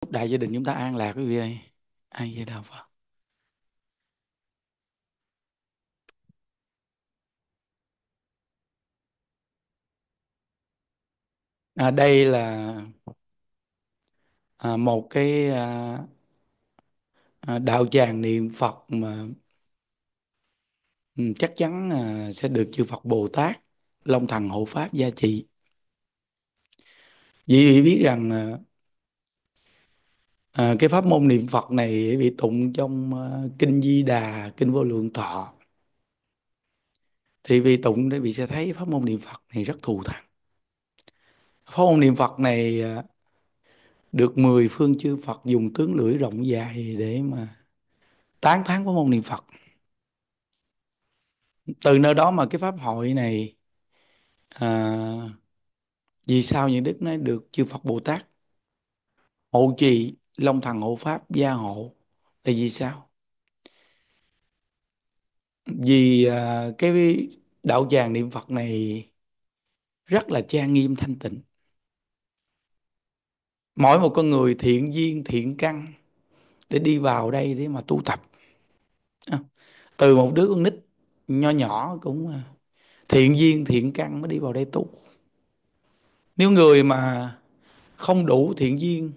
Chúc đại gia đình chúng ta an lạc quý vị ơi. A Di Đà Phật. À, đây là à, một cái à, à đạo tràng niệm Phật mà ừ, chắc chắn à, sẽ được chư Phật Bồ Tát Long Thần hộ pháp gia trì. Vì biết rằng à, À, cái pháp môn niệm Phật này bị tụng trong uh, kinh Di Đà, kinh Vô Lượng Thọ. Thì vì tụng để vị sẽ thấy pháp môn niệm Phật này rất thù thắng. Pháp môn niệm Phật này uh, được mười phương chư Phật dùng tướng lưỡi rộng dài để mà tán thán pháp môn niệm Phật. Từ nơi đó mà cái pháp hội này à, vì sao những đức nó được chư Phật Bồ Tát hộ trì long thần hộ pháp gia hộ là vì sao vì à, cái đạo tràng niệm phật này rất là trang nghiêm thanh tịnh mỗi một con người thiện duyên thiện căn để đi vào đây để mà tu tập à, từ một đứa con nít nho nhỏ cũng à, thiện duyên thiện căn mới đi vào đây tu nếu người mà không đủ thiện duyên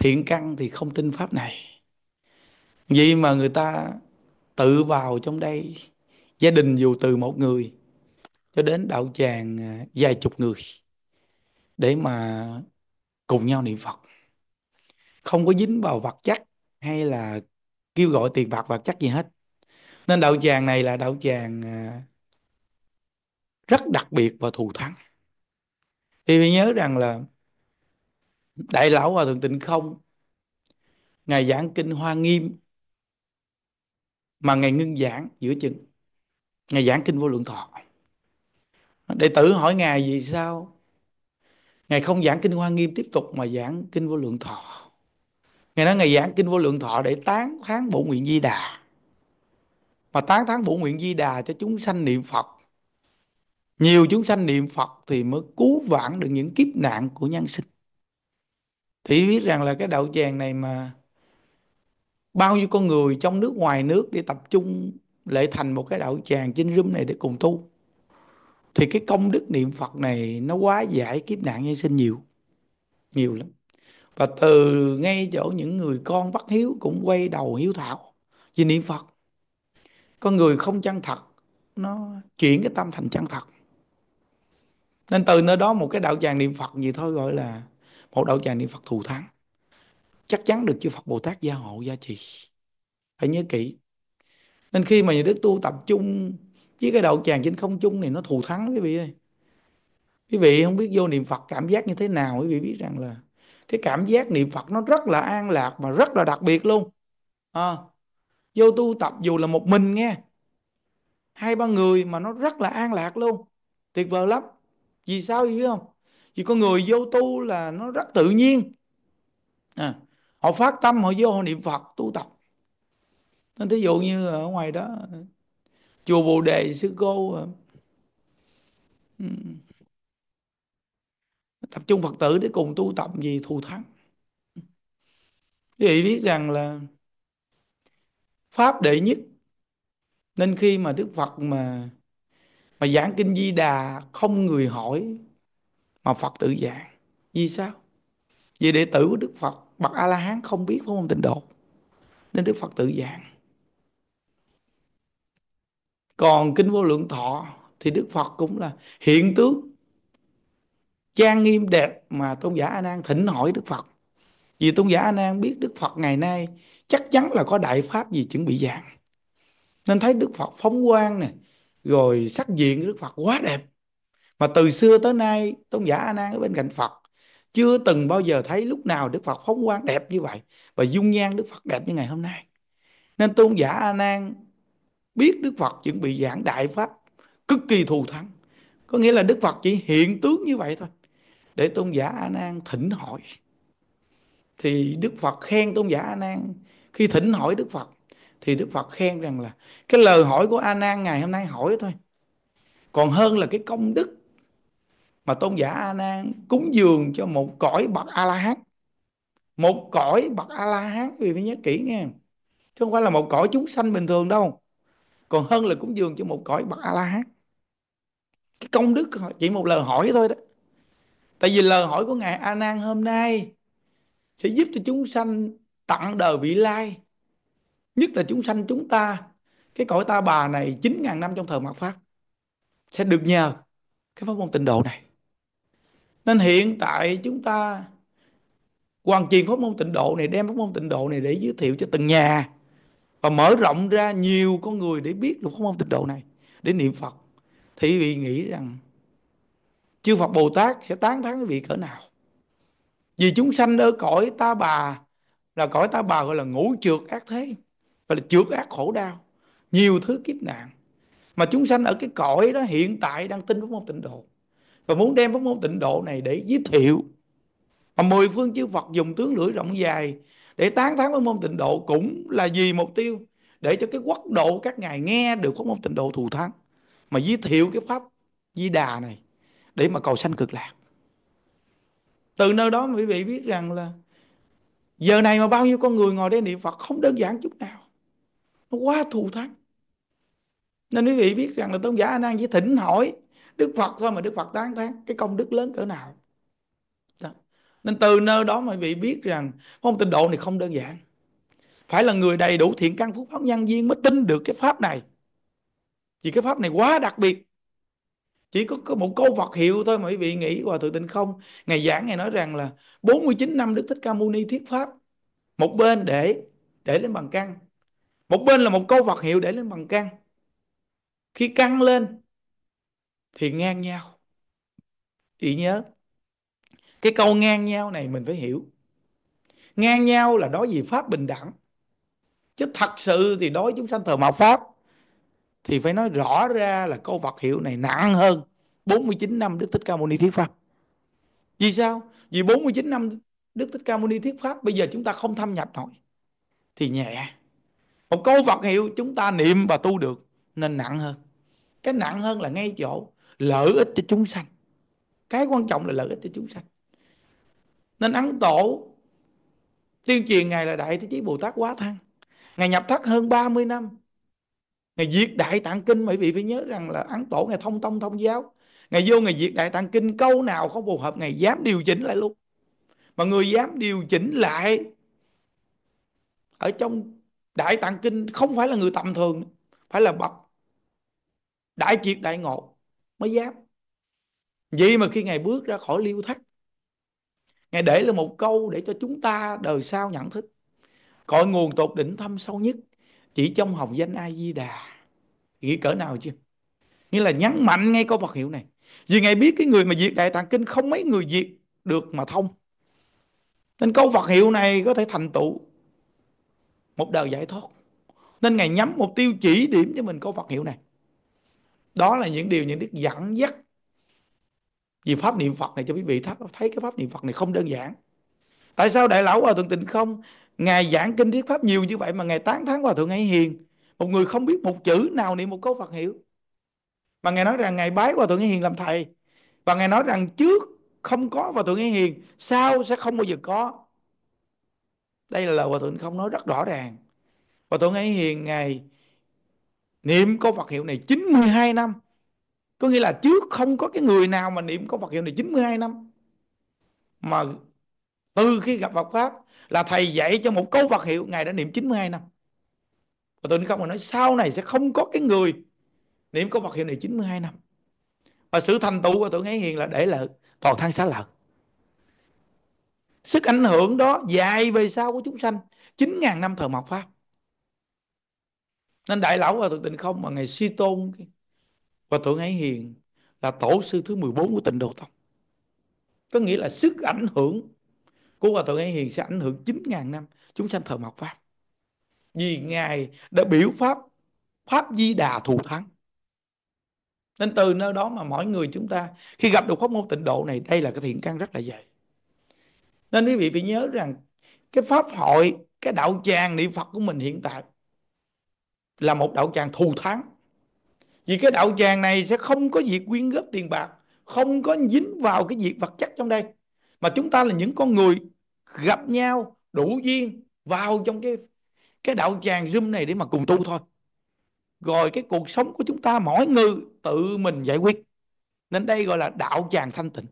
thiện căn thì không tin pháp này vì mà người ta tự vào trong đây gia đình dù từ một người cho đến đạo tràng à, vài chục người để mà cùng nhau niệm Phật không có dính vào vật chất hay là kêu gọi tiền bạc vật chất gì hết nên đạo tràng này là đạo tràng à, rất đặc biệt và thù thắng thì phải nhớ rằng là đại lão hòa thượng tịnh không ngài giảng kinh hoa nghiêm mà ngài ngưng giảng giữa chừng ngài giảng kinh vô lượng thọ đệ tử hỏi ngài vì sao ngài không giảng kinh hoa nghiêm tiếp tục mà giảng kinh vô lượng thọ ngài nói ngài giảng kinh vô lượng thọ để tán tháng bổ nguyện di đà mà tán tháng bổ nguyện di đà cho chúng sanh niệm phật nhiều chúng sanh niệm phật thì mới cứu vãn được những kiếp nạn của nhân sinh thì biết rằng là cái đạo tràng này mà bao nhiêu con người trong nước ngoài nước để tập trung lại thành một cái đạo tràng trên rúm này để cùng tu thì cái công đức niệm Phật này nó quá giải kiếp nạn nhân sinh nhiều nhiều lắm và từ ngay chỗ những người con bất hiếu cũng quay đầu hiếu thảo vì niệm Phật con người không chân thật nó chuyển cái tâm thành chân thật nên từ nơi đó một cái đạo tràng niệm Phật gì thôi gọi là một đạo tràng niệm phật thù thắng chắc chắn được chư phật bồ tát gia hộ gia trì phải nhớ kỹ nên khi mà nhà đức tu tập trung với cái đạo tràng trên không trung này nó thù thắng quý vị ơi quý vị không biết vô niệm phật cảm giác như thế nào quý vị biết rằng là cái cảm giác niệm phật nó rất là an lạc và rất là đặc biệt luôn à, vô tu tập dù là một mình nghe hai ba người mà nó rất là an lạc luôn tuyệt vời lắm vì sao quý vị không vì con người vô tu là nó rất tự nhiên à, họ phát tâm họ vô họ niệm phật tu tập nên thí dụ như ở ngoài đó chùa bồ đề sư cô à, tập trung phật tử để cùng tu tập gì thù thắng quý vị biết rằng là pháp đệ nhất nên khi mà đức phật mà mà giảng kinh di đà không người hỏi mà phật tự dạng vì sao vì đệ tử của đức phật bậc a la hán không biết pháp môn tịnh độ nên đức phật tự dạng còn kinh vô lượng thọ thì đức phật cũng là hiện tướng trang nghiêm đẹp mà tôn giả a nan thỉnh hỏi đức phật vì tôn giả a nan biết đức phật ngày nay chắc chắn là có đại pháp gì chuẩn bị giảng nên thấy đức phật phóng quang nè rồi sắc diện đức phật quá đẹp mà từ xưa tới nay tôn giả a nan ở bên cạnh phật chưa từng bao giờ thấy lúc nào đức phật phóng quang đẹp như vậy và dung nhan đức phật đẹp như ngày hôm nay nên tôn giả a nan biết đức phật chuẩn bị giảng đại pháp cực kỳ thù thắng có nghĩa là đức phật chỉ hiện tướng như vậy thôi để tôn giả a nan thỉnh hỏi thì đức phật khen tôn giả a nan khi thỉnh hỏi đức phật thì đức phật khen rằng là cái lời hỏi của a nan ngày hôm nay hỏi thôi còn hơn là cái công đức mà tôn giả A Nan cúng dường cho một cõi bậc A La Hán một cõi bậc A La Hán vì phải nhớ kỹ nghe chứ không phải là một cõi chúng sanh bình thường đâu còn hơn là cúng dường cho một cõi bậc A La Hán cái công đức chỉ một lời hỏi thôi đó tại vì lời hỏi của ngài A Nan hôm nay sẽ giúp cho chúng sanh tặng đời vị lai nhất là chúng sanh chúng ta cái cõi ta bà này 9.000 năm trong thời mạt pháp sẽ được nhờ cái pháp môn tịnh độ này nên hiện tại chúng ta hoàn truyền pháp môn tịnh độ này đem pháp môn tịnh độ này để giới thiệu cho từng nhà và mở rộng ra nhiều con người để biết được pháp môn tịnh độ này để niệm Phật thì vị nghĩ rằng chư Phật Bồ Tát sẽ tán thán vị cỡ nào vì chúng sanh ở cõi ta bà là cõi ta bà gọi là ngũ trượt ác thế gọi là trượt ác khổ đau nhiều thứ kiếp nạn mà chúng sanh ở cái cõi đó hiện tại đang tin pháp môn tịnh độ và muốn đem pháp môn tịnh độ này để giới thiệu mà mười phương chư Phật dùng tướng lưỡi rộng dài để tán thán pháp môn tịnh độ cũng là vì mục tiêu để cho cái quốc độ các ngài nghe được pháp môn tịnh độ thù thắng mà giới thiệu cái pháp di đà này để mà cầu sanh cực lạc từ nơi đó quý vị biết rằng là giờ này mà bao nhiêu con người ngồi đây niệm Phật không đơn giản chút nào nó quá thù thắng nên quý vị biết rằng là tôn giả A Nan chỉ thỉnh hỏi đức phật thôi mà đức phật tán tán cái công đức lớn cỡ nào đó. nên từ nơi đó mà vị biết rằng phong tịnh độ này không đơn giản phải là người đầy đủ thiện căn phúc báo nhân duyên mới tin được cái pháp này vì cái pháp này quá đặc biệt chỉ có, có một câu Phật hiệu thôi mà quý vị nghĩ hòa thượng tịnh không ngày giảng ngày nói rằng là 49 năm Đức Thích Ca Mâu Ni thuyết pháp một bên để để lên bằng căn một bên là một câu Phật hiệu để lên bằng căn khi căng lên thì ngang nhau chị nhớ cái câu ngang nhau này mình phải hiểu ngang nhau là đối với pháp bình đẳng chứ thật sự thì đối chúng sanh thờ mạo pháp thì phải nói rõ ra là câu vật hiệu này nặng hơn 49 năm Đức Thích Ca Mâu Ni thuyết pháp. Vì sao? Vì 49 năm Đức Thích Ca Mâu Ni thuyết pháp bây giờ chúng ta không thâm nhập nổi thì nhẹ. Một câu vật hiệu chúng ta niệm và tu được nên nặng hơn. Cái nặng hơn là ngay chỗ lợi ích cho chúng sanh cái quan trọng là lợi ích cho chúng sanh nên ấn tổ tuyên truyền ngài là đại thế chí bồ tát quá thăng ngài nhập thất hơn 30 năm ngài diệt đại tạng kinh mấy vị phải nhớ rằng là ấn tổ ngài thông tông thông giáo ngài vô ngài diệt đại tạng kinh câu nào không phù hợp ngài dám điều chỉnh lại luôn mà người dám điều chỉnh lại ở trong đại tạng kinh không phải là người tầm thường phải là bậc đại triệt đại ngộ mới dám vậy mà khi ngài bước ra khỏi liêu thắt ngài để là một câu để cho chúng ta đời sau nhận thức cội nguồn tột đỉnh thâm sâu nhất chỉ trong hồng danh a di đà nghĩ cỡ nào chưa nghĩa là nhấn mạnh ngay câu Phật hiệu này vì ngài biết cái người mà diệt đại tạng kinh không mấy người diệt được mà thông nên câu Phật hiệu này có thể thành tựu một đời giải thoát nên ngài nhắm mục tiêu chỉ điểm cho mình câu Phật hiệu này đó là những điều những đức dẫn dắt vì pháp niệm phật này cho quý vị thấy cái pháp niệm phật này không đơn giản tại sao đại lão hòa thượng tịnh không ngài giảng kinh thuyết pháp nhiều như vậy mà ngài tán thán hòa thượng ấy hiền một người không biết một chữ nào niệm một câu phật hiểu mà ngài nói rằng ngài bái hòa thượng ấy hiền làm thầy và ngài nói rằng trước không có hòa thượng ấy hiền sau sẽ không bao giờ có đây là lời hòa thượng không nói rất rõ ràng hòa thượng ấy hiền ngài niệm câu Phật hiệu này 92 năm có nghĩa là trước không có cái người nào mà niệm câu Phật hiệu này 92 năm mà từ khi gặp Phật pháp là thầy dạy cho một câu Phật hiệu ngài đã niệm 92 năm và tôi không mà nói sau này sẽ không có cái người niệm câu Phật hiệu này 92 năm và sự thành tựu của tưởng ấy hiền là để lợi toàn thân xá lợi sức ảnh hưởng đó dài về sau của chúng sanh 9.000 năm thờ mọc pháp nên đại lão và thượng tịnh không mà ngày si tôn và tổ ngãi hiền là tổ sư thứ 14 của tịnh độ tông có nghĩa là sức ảnh hưởng của hòa thượng ngãi hiền sẽ ảnh hưởng 9.000 năm chúng sanh thờ mọc pháp vì ngài đã biểu pháp pháp di đà thù thắng nên từ nơi đó mà mỗi người chúng ta khi gặp được pháp môn tịnh độ này đây là cái thiện căn rất là dày nên quý vị phải nhớ rằng cái pháp hội cái đạo tràng niệm phật của mình hiện tại là một đạo tràng thù thắng vì cái đạo tràng này sẽ không có việc quyên góp tiền bạc không có dính vào cái việc vật chất trong đây mà chúng ta là những con người gặp nhau đủ duyên vào trong cái cái đạo tràng zoom này để mà cùng tu thôi rồi cái cuộc sống của chúng ta mỗi người tự mình giải quyết nên đây gọi là đạo tràng thanh tịnh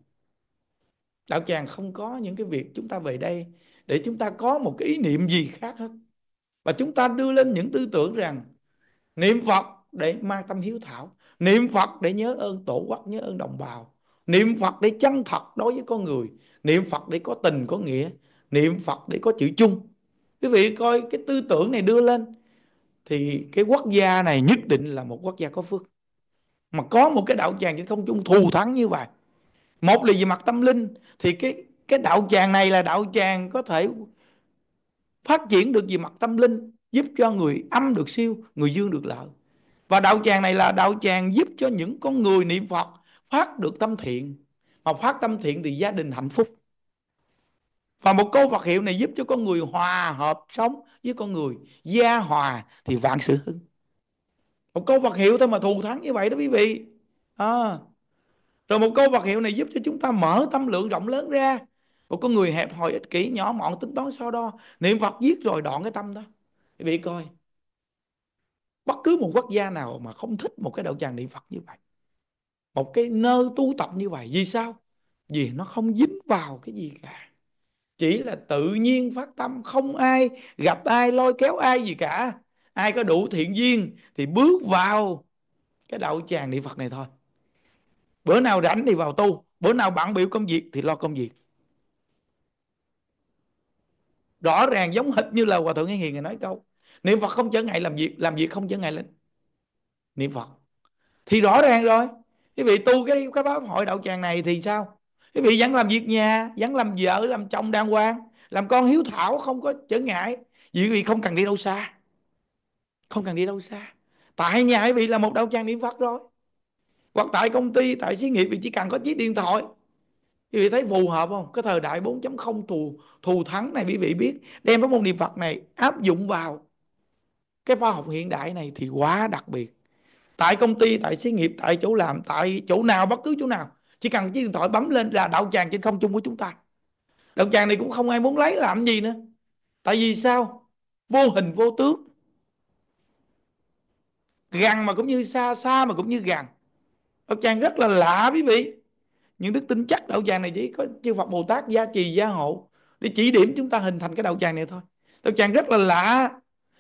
đạo tràng không có những cái việc chúng ta về đây để chúng ta có một cái ý niệm gì khác hết và chúng ta đưa lên những tư tưởng rằng niệm phật để mang tâm hiếu thảo niệm phật để nhớ ơn tổ quốc nhớ ơn đồng bào niệm phật để chân thật đối với con người niệm phật để có tình có nghĩa niệm phật để có chữ chung quý vị coi cái tư tưởng này đưa lên thì cái quốc gia này nhất định là một quốc gia có phước mà có một cái đạo tràng trên không chung thù thắng như vậy một là về mặt tâm linh thì cái cái đạo tràng này là đạo tràng có thể phát triển được về mặt tâm linh giúp cho người âm được siêu người dương được lợi và đạo tràng này là đạo tràng giúp cho những con người niệm phật phát được tâm thiện mà phát tâm thiện thì gia đình hạnh phúc và một câu Phật hiệu này giúp cho con người hòa hợp sống với con người Gia hòa thì vạn sự hưng Một câu Phật hiệu thôi mà thù thắng như vậy đó quý vị à. Rồi một câu Phật hiệu này giúp cho chúng ta mở tâm lượng rộng lớn ra Một con người hẹp hòi ích kỷ nhỏ mọn tính toán so đo Niệm Phật giết rồi đoạn cái tâm đó quý vị coi bất cứ một quốc gia nào mà không thích một cái đạo tràng niệm Phật như vậy một cái nơi tu tập như vậy vì sao vì nó không dính vào cái gì cả chỉ là tự nhiên phát tâm không ai gặp ai lôi kéo ai gì cả ai có đủ thiện duyên thì bước vào cái đạo tràng niệm Phật này thôi bữa nào rảnh thì vào tu bữa nào bạn biểu công việc thì lo công việc rõ ràng giống hệt như là hòa thượng hiền người nói câu niệm phật không trở ngại làm việc làm việc không trở ngại lên niệm phật thì rõ ràng rồi quý vị tu cái cái báo hội đạo tràng này thì sao quý vị vẫn làm việc nhà vẫn làm vợ làm chồng đàng hoàng làm con hiếu thảo không có trở ngại vì quý vị không cần đi đâu xa không cần đi đâu xa tại nhà quý vị là một đạo tràng niệm phật rồi hoặc tại công ty tại xí nghiệp vì chỉ cần có chiếc điện thoại quý vị thấy phù hợp không cái thời đại 4.0 thù thù thắng này quý vị biết đem cái môn niệm phật này áp dụng vào cái khoa học hiện đại này thì quá đặc biệt tại công ty tại xí nghiệp tại chỗ làm tại chỗ nào bất cứ chỗ nào chỉ cần chiếc điện thoại bấm lên là đạo tràng trên không trung của chúng ta đạo tràng này cũng không ai muốn lấy làm gì nữa tại vì sao vô hình vô tướng gần mà cũng như xa xa mà cũng như gần đạo tràng rất là lạ quý vị những đức tin chắc đạo tràng này chỉ có chư phật bồ tát gia trì gia hộ để chỉ điểm chúng ta hình thành cái đạo tràng này thôi đạo tràng rất là lạ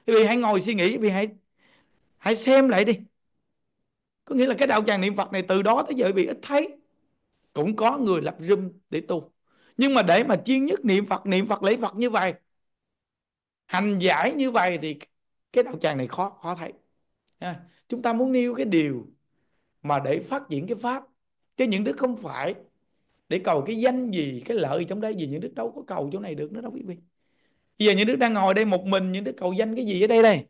thì vị hãy ngồi suy nghĩ, vì hãy hãy xem lại đi. Có nghĩa là cái đạo tràng niệm Phật này từ đó tới giờ bị ít thấy. Cũng có người lập râm để tu. Nhưng mà để mà chuyên nhất niệm Phật, niệm Phật lấy Phật như vậy, hành giải như vậy thì cái đạo tràng này khó khó thấy. À, chúng ta muốn nêu cái điều mà để phát triển cái pháp chứ những đức không phải để cầu cái danh gì cái lợi trong đây gì những đức đâu có cầu chỗ này được nữa đâu quý vị bây giờ những đứa đang ngồi đây một mình những đứa cầu danh cái gì ở đây đây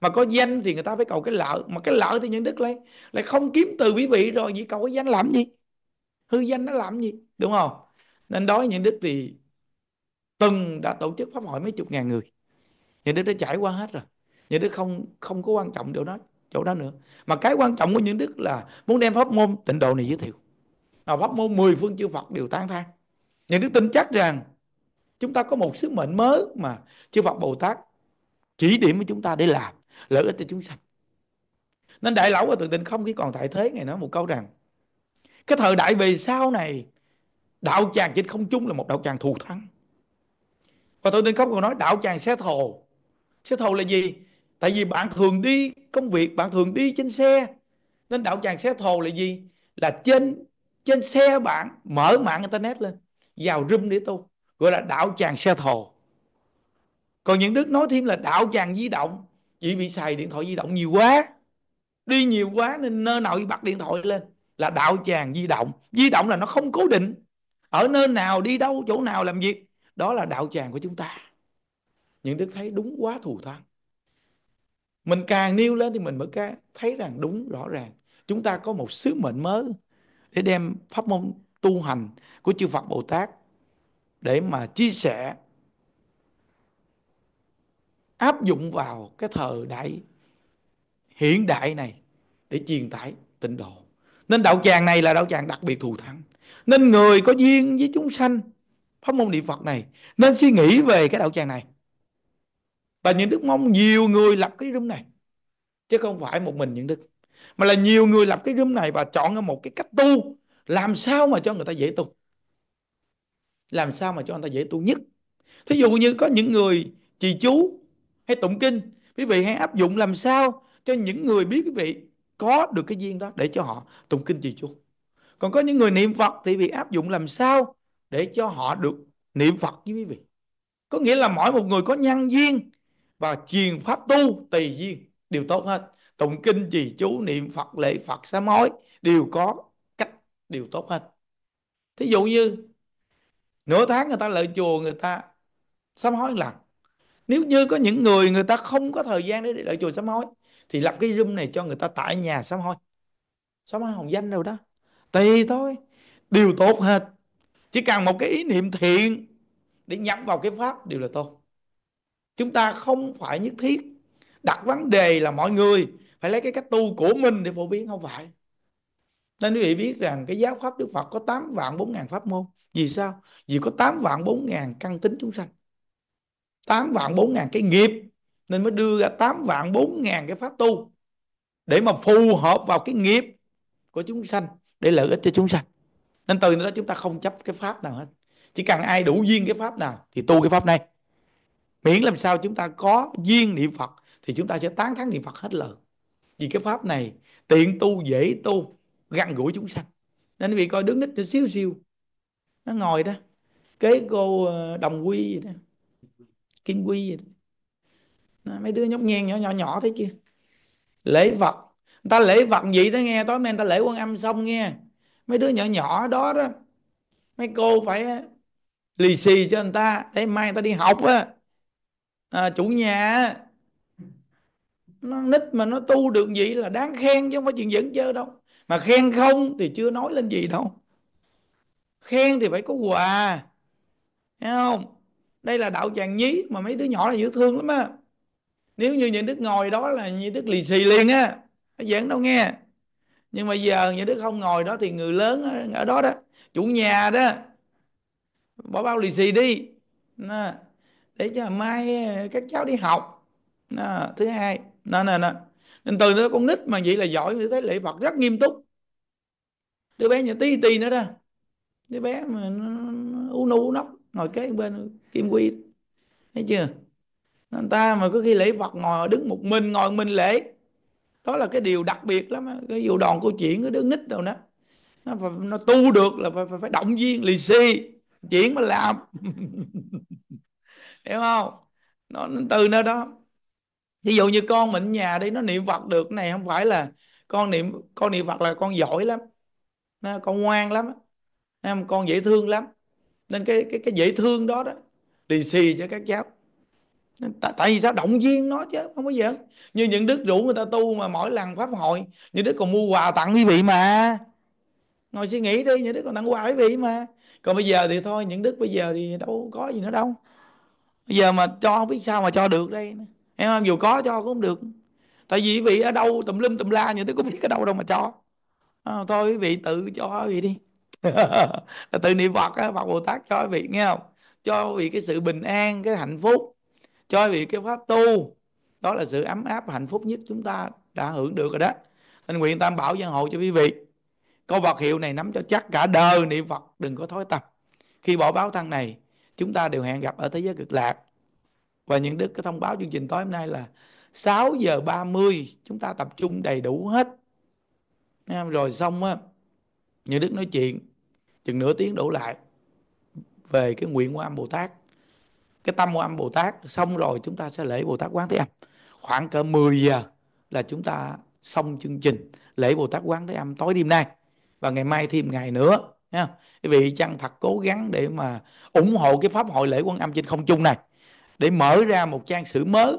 mà có danh thì người ta phải cầu cái lợi mà cái lợi thì những đức lấy lại không kiếm từ quý vị rồi vậy cầu cái danh làm gì hư danh nó làm gì đúng không nên đối những đức thì từng đã tổ chức pháp hội mấy chục ngàn người những đức đã trải qua hết rồi những đức không không có quan trọng điều đó chỗ đó nữa mà cái quan trọng của những đức là muốn đem pháp môn tịnh độ này giới thiệu nào pháp môn 10 phương chư Phật đều tán thán những đức tin chắc rằng chúng ta có một sứ mệnh mới mà chư Phật Bồ Tát chỉ điểm với chúng ta để làm lợi ích cho chúng sanh nên đại lão và tự tình không khi còn tại thế ngày nói một câu rằng cái thời đại về sau này đạo tràng trên không chung là một đạo tràng thù thắng và tự tình không còn nói đạo tràng xe thồ xe thồ là gì tại vì bạn thường đi công việc bạn thường đi trên xe nên đạo tràng xe thồ là gì là trên trên xe bạn mở mạng internet lên vào room để tu gọi là đạo tràng xe thồ còn những đức nói thêm là đạo tràng di động chỉ bị xài điện thoại di động nhiều quá đi nhiều quá nên nơi nào đi bắt điện thoại lên là đạo tràng di động di động là nó không cố định ở nơi nào đi đâu chỗ nào làm việc đó là đạo tràng của chúng ta những đức thấy đúng quá thù thắng mình càng nêu lên thì mình mới thấy rằng đúng rõ ràng chúng ta có một sứ mệnh mới để đem pháp môn tu hành của chư Phật Bồ Tát để mà chia sẻ áp dụng vào cái thời đại hiện đại này để truyền tải tịnh độ nên đạo tràng này là đạo tràng đặc biệt thù thắng nên người có duyên với chúng sanh pháp môn niệm phật này nên suy nghĩ về cái đạo tràng này và những đức mong nhiều người lập cái room này chứ không phải một mình những đức mà là nhiều người lập cái room này và chọn một cái cách tu làm sao mà cho người ta dễ tu làm sao mà cho anh ta dễ tu nhất thí dụ như có những người trì chú hay tụng kinh quý vị hãy áp dụng làm sao cho những người biết quý vị có được cái duyên đó để cho họ tụng kinh trì chú còn có những người niệm phật thì bị áp dụng làm sao để cho họ được niệm phật với quý vị có nghĩa là mỗi một người có nhân duyên và truyền pháp tu tùy duyên đều tốt hết tụng kinh trì chú niệm phật lễ phật sám hối đều có cách đều tốt hết thí dụ như nửa tháng người ta lợi chùa người ta sám hối lần nếu như có những người người ta không có thời gian để lại chùa sám hối thì lập cái zoom này cho người ta tại nhà sám hối sám hối hồng danh đâu đó tùy thôi điều tốt hết chỉ cần một cái ý niệm thiện để nhắm vào cái pháp đều là tốt chúng ta không phải nhất thiết đặt vấn đề là mọi người phải lấy cái cách tu của mình để phổ biến không phải nên quý vị biết rằng cái giáo pháp Đức Phật có 8 vạn 4 ngàn pháp môn. Vì sao? Vì có 8 vạn 4 ngàn căn tính chúng sanh. 8 vạn 4 ngàn cái nghiệp. Nên mới đưa ra 8 vạn 4 ngàn cái pháp tu. Để mà phù hợp vào cái nghiệp của chúng sanh. Để lợi ích cho chúng sanh. Nên từ đó chúng ta không chấp cái pháp nào hết. Chỉ cần ai đủ duyên cái pháp nào thì tu cái pháp này. Miễn làm sao chúng ta có duyên niệm Phật thì chúng ta sẽ tán thán niệm Phật hết lời. Vì cái pháp này tiện tu dễ tu gần gũi chúng sanh nên vì coi đứng nít nó xíu xíu nó ngồi đó kế cô ờ, đồng quy gì đó kim quy gì đó nó, mấy đứa nhóc nhen nhỏ nhỏ nhỏ thấy chưa? lễ vật người ta lễ vật gì đó nghe tối nay người ta lễ quan âm xong nghe mấy đứa nhỏ nhỏ đó đó mấy cô phải ờ, lì xì cho người ta để mai người ta đi học á à, chủ nhà nó nít mà nó tu được vậy là đáng khen chứ không phải chuyện dẫn chơi đâu mà khen không thì chưa nói lên gì đâu khen thì phải có quà thấy không đây là đạo tràng nhí mà mấy đứa nhỏ là dễ thương lắm á nếu như những đức ngồi đó là như đức lì xì liền á giảng đâu nghe nhưng mà giờ những đức không ngồi đó thì người lớn ở đó đó chủ nhà đó bỏ bao lì xì đi để cho mai ờ, các cháu đi học thứ hai nè nè nè nên từ nó con nít mà vậy là giỏi thấy lễ phật rất nghiêm túc đứa bé nhà tí tí nữa đó đứa bé mà nó, nó u nu nóc ngồi kế bên kim quy thấy chưa người ta mà có khi lễ phật ngồi đứng một mình ngồi một mình lễ đó là cái điều đặc biệt lắm cái vụ đòn câu chuyện cái đứa nít đâu đó nó phải, nó tu được là phải, phải, phải động viên lì xì chuyện mà làm hiểu không nó từ nơi đó ví dụ như con mình nhà đi nó niệm phật được này không phải là con niệm con niệm phật là con giỏi lắm con ngoan lắm em con dễ thương lắm nên cái cái cái dễ thương đó đó lì xì cho các cháu tại, tại vì sao động viên nó chứ không có gì hết như những đức rủ người ta tu mà mỗi lần pháp hội như đức còn mua quà tặng quý vị mà ngồi suy nghĩ đi những đức còn tặng quà quý vị mà còn bây giờ thì thôi những đức bây giờ thì đâu có gì nữa đâu bây giờ mà cho không biết sao mà cho được đây em không dù có cho cũng được tại vì quý vị ở đâu tùm lum tùm la như thế cũng biết ở đâu đâu mà cho à, thôi quý vị tự cho quý vị đi tự niệm phật phật bồ tát cho quý vị nghe không cho quý vị cái sự bình an cái hạnh phúc cho quý vị cái pháp tu đó là sự ấm áp hạnh phúc nhất chúng ta đã hưởng được rồi đó nên nguyện tam bảo giang hộ cho quý vị câu vật hiệu này nắm cho chắc cả đời niệm phật đừng có thối tâm khi bỏ báo thân này chúng ta đều hẹn gặp ở thế giới cực lạc và những đức có thông báo chương trình tối hôm nay là 6 giờ 30 chúng ta tập trung đầy đủ hết rồi xong á những đức nói chuyện chừng nửa tiếng đổ lại về cái nguyện của âm bồ tát cái tâm của âm bồ tát xong rồi chúng ta sẽ lễ bồ tát quán thế âm khoảng cỡ 10 giờ là chúng ta xong chương trình lễ bồ tát quán thế âm tối đêm nay và ngày mai thêm ngày nữa nha quý vị chăng thật cố gắng để mà ủng hộ cái pháp hội lễ quan âm trên không trung này để mở ra một trang sử mới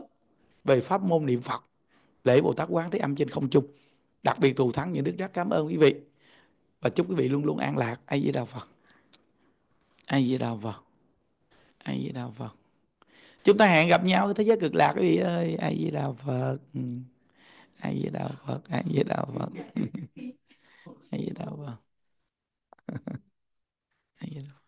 về pháp môn niệm Phật lễ Bồ Tát Quán Thế Âm trên không trung đặc biệt thù thắng những đức rất cảm ơn quý vị và chúc quý vị luôn luôn an lạc ai với đạo Phật ai với đạo Phật ai với đạo Phật chúng ta hẹn gặp nhau cái thế giới cực lạc quý vị ơi ai với đạo Phật ừ. ai với đạo Phật ai với đạo Phật ai với đạo Phật ai với đạo Phật